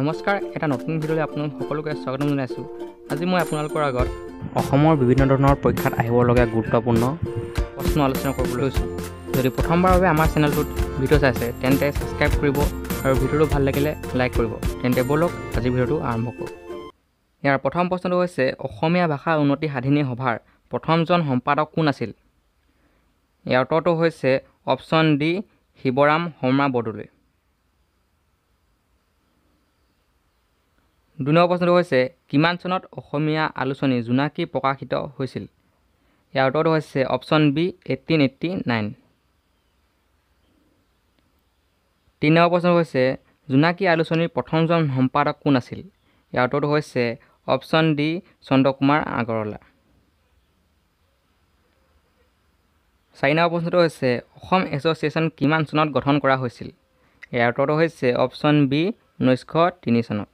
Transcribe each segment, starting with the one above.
নমস্কাৰ এটা নতুন ভিডিঅ'লৈ আপোনালোক সকলোকে স্বাগতম জনাইছোঁ আজি মই আপোনালোকৰ আগত অসমৰ বিভিন্ন ধৰণৰ পৰীক্ষাত আহিবলগীয়া গুৰুত্বপূৰ্ণ প্ৰশ্ন আলোচনা কৰিবলৈ লৈছোঁ যদি প্ৰথমবাৰৰ বাবে আমাৰ চেনেলটোত ভিডিঅ' চাইছে তেন্তে ছাবস্ক্ৰাইব কৰিব আৰু ভিডিঅ'টো ভাল লাগিলে লাইক কৰিব তেন্তে ব'লক আজিৰ ভিডিঅ'টো আৰম্ভ কৰোঁ ইয়াৰ প্ৰথম প্ৰশ্নটো হৈছে অসমীয়া ভাষা উন্নতি সাধিনী সভাৰ প্ৰথমজন সম্পাদক কোন আছিল ইয়াৰ উত্তৰটো হৈছে অপশ্যন ডি শিৱৰাম শৰ্মা বৰদলৈ দুই নম্বৰ প্ৰশ্নটো হৈছে কিমান চনত অসমীয়া আলোচনী জোনাকী প্ৰকাশিত হৈছিল ইয়াৰ উত্তৰটো হৈছে option B eighteen eighty nine তিনি নম্বৰ প্ৰশ্ন হৈছে জোনাকী আলোচনীৰ প্ৰথমজন সম্পাদক কোন আছিল ইয়াৰ উত্তৰটো হৈছে অপশ্যন ডি চন্দ্ৰকুমাৰ আগৰৱালা চাৰি নম্বৰ প্ৰশ্নটো হৈছে অসম এছ'চিয়েশ্যন কিমান চনত গঠন কৰা হৈছিল ইয়াৰ উত্তৰটো হৈছে অপশ্যন বি ঊনৈছশ তিনি চনত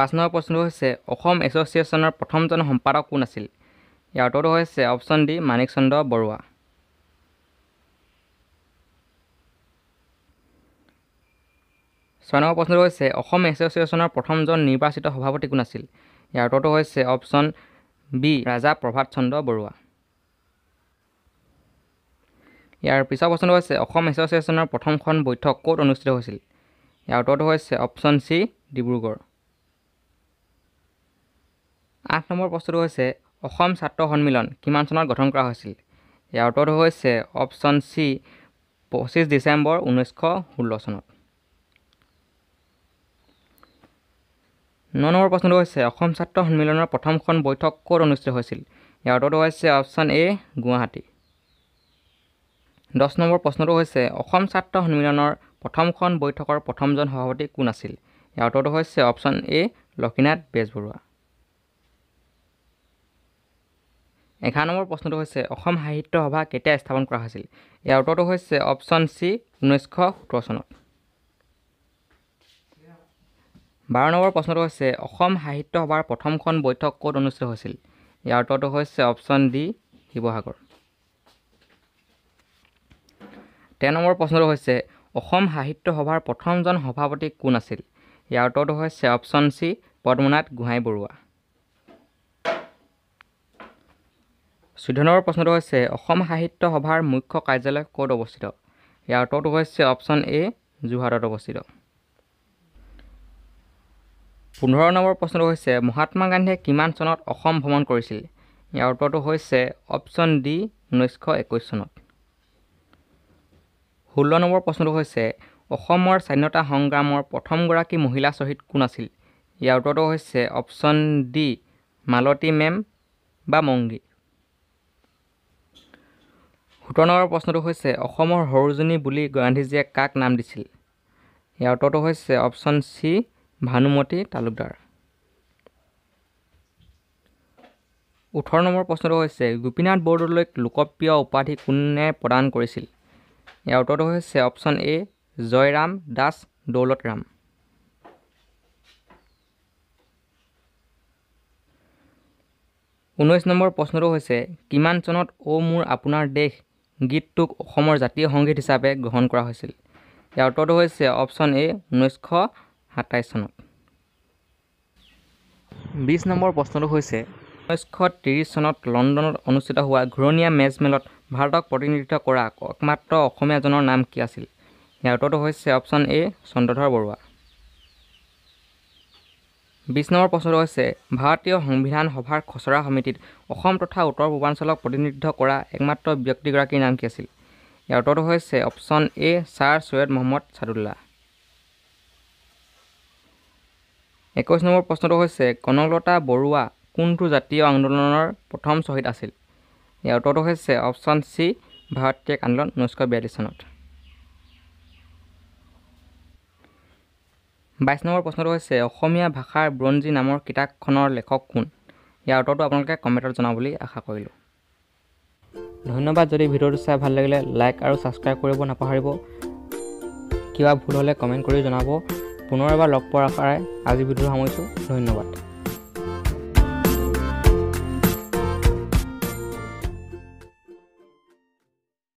পাঁচ নম্বৰ প্ৰশ্নটো হৈছে অসম এছ'চিয়েশ্যনৰ প্ৰথমজন সম্পাদক কোন আছিল ইয়াৰ উত্তৰটো হৈছে অপশ্যন ডি মানিক চন্দ্ৰ বৰুৱা ছয় নম্বৰ প্ৰশ্নটো হৈছে অসম এছ'চিয়েশ্যনৰ প্ৰথমজন নিৰ্বাচিত সভাপতি কোন আছিল ইয়াৰ উত্তৰটো হৈছে অপশ্যন বি ৰাজা প্ৰভাত চন্দ্ৰ বৰুৱা ইয়াৰ পিছৰ প্ৰশ্নটো হৈছে অসম এছ'চিয়েশ্যনৰ প্ৰথমখন বৈঠক ক'ত অনুষ্ঠিত হৈছিল ইয়াৰ উত্তৰটো হৈছে অপশ্যন চি ডিব্ৰুগড় আঠ নম্বৰ প্ৰশ্নটো হৈছে অসম ছাত্ৰ সন্মিলন কিমান চনত গঠন কৰা হৈছিল ইয়াৰ উত্তৰটো হৈছে অপশ্যন চি পঁচিছ ডিচেম্বৰ ঊনৈছশ ষোল্ল চনত ন নম্বৰ প্ৰশ্নটো হৈছে অসম ছাত্ৰ সন্মিলনৰ প্ৰথমখন বৈঠক ক'ত অনুষ্ঠিত হৈছিল ইয়াৰ উত্তৰটো হৈছে অপশ্যন এ গুৱাহাটী দহ নম্বৰ প্ৰশ্নটো হৈছে অসম ছাত্ৰ সন্মিলনৰ প্ৰথমখন বৈঠকৰ প্ৰথমজন সভাপতি কোন আছিল ইয়াৰ উত্তৰটো হৈছে অপশ্যন এ লক্ষীনাথ বেজবৰুৱা এঘাৰ নম্বৰ প্ৰশ্নটো হৈছে অসম সাহিত্য সভা কেতিয়া স্থাপন কৰা হৈছিল ইয়াৰ উত্তৰটো হৈছে অপশ্যন চি ঊনৈছশ সোতৰ চনত বাৰ নম্বৰ প্ৰশ্নটো হৈছে অসম সাহিত্য সভাৰ প্ৰথমখন বৈঠক ক'ত অনুষ্ঠিত হৈছিল ইয়াৰ উত্তৰটো হৈছে অপশ্যন ডি শিৱসাগৰ তেৰ নম্বৰ প্ৰশ্নটো হৈছে অসম সাহিত্য সভাৰ প্ৰথমজন সভাপতি কোন আছিল ইয়াৰ উত্তৰটো হৈছে অপশ্যন চি পদ্মনাথ গোহাঁই বৰুৱা চৈধ্য নম্বৰ প্ৰশ্নটো হৈছে অসম সাহিত্য সভাৰ মুখ্য কাৰ্যালয় ক'ত অৱস্থিত ইয়াৰ উত্তৰটো হৈছে অপশ্যন এ যোৰহাটত অৱস্থিত পোন্ধৰ নম্বৰ প্ৰশ্নটো হৈছে মহাত্মা গান্ধীয়ে কিমান চনত অসম ভ্ৰমণ কৰিছিল ইয়াৰ উত্তৰটো হৈছে অপশ্যন ডি ঊনৈছশ একৈছ চনত ষোল্ল নম্বৰ প্ৰশ্নটো হৈছে অসমৰ স্বাধীনতা সংগ্ৰামৰ প্ৰথমগৰাকী মহিলা শ্বহীদ কোন আছিল ইয়াৰ উত্তৰটো হৈছে অপশ্যন ডি মালতী মেম বা মংগী সোতৰ নম্বৰ প্ৰশ্নটো হৈছে অসমৰ সৰুজনী বুলি গান্ধীজীয়ে কাক নাম দিছিল ইয়াৰ উত্তৰটো হৈছে অপশ্যন চি ভানুমতী তালুকদাৰ ওঠৰ নম্বৰ প্ৰশ্নটো হৈছে গোপীনাথ বৰদলৈক লোকপ্ৰিয় উপাধি কোনে প্ৰদান কৰিছিল ইয়াৰ উত্তৰটো হৈছে অপশ্যন এ জয়ৰাম দাস দৌলতৰাম ঊনৈছ নম্বৰ প্ৰশ্নটো হৈছে কিমান চনত অ' মোৰ আপোনাৰ দেশ গীতটোক অসমৰ জাতীয় সংগীত হিচাপে গ্ৰহণ কৰা হৈছিল ইয়াৰ উত্তৰটো হৈছে অপশ্যন এ ঊনৈছশ সাতাইছ চনত বিছ নম্বৰ প্ৰশ্নটো হৈছে ঊনৈছশ ত্ৰিছ চনত লণ্ডনত অনুষ্ঠিত হোৱা ঘূৰণীয়া মেজ মেলত ভাৰতক প্ৰতিনিধিত্ব কৰা একমাত্ৰ অসমীয়াজনৰ নাম কি আছিল ইয়াৰ উত্তৰটো হৈছে অপশ্যন এ চন্দ্ৰধৰ বৰুৱা বিছ নম্বৰ প্ৰশ্নটো হৈছে ভাৰতীয় সংবিধান সভাৰ খচৰা সমিতিত অসম তথা উত্তৰ পূৰ্বাঞ্চলক প্ৰতিনিধিত্ব কৰা একমাত্ৰ ব্যক্তিগৰাকীৰ নাম কি আছিল ইয়াৰ উত্তৰটো হৈছে option A sir Syed Muhammad Saadulla একৈছ নম্বৰ প্ৰশ্নটো হৈছে কনকলতা বৰুৱা কোনটো জাতীয় আন্দোলনৰ প্ৰথম শ্বহীদ আছিল ইয়াৰ উত্তৰটো হৈছে অপশ্যন চি ভাৰতীয় আন্দোলন ঊনৈছশ বিয়াল্লিছ চনত বাইছ নম্বৰ প্ৰশ্নটো হৈছে অসমীয়া ভাষাৰ ব্ৰঞ্জী নামৰ কিতাপখনৰ লেখক কোন ইয়াৰ উত্তৰটো আপোনালোকে কমেণ্টত জনাব বুলি আশা কৰিলোঁ ধন্যবাদ যদি ভিডিঅ'টো চাই ভাল লাগিলে লাইক আৰু ছাবস্ক্ৰাইব কৰিব নাপাহৰিব কিবা ভুল হ'লে কমেণ্ট কৰি জনাব পুনৰ এবাৰ লগ পোৱাৰ আশাৰে আজি ভিডিঅ'টো সামৰিছোঁ ধন্যবাদ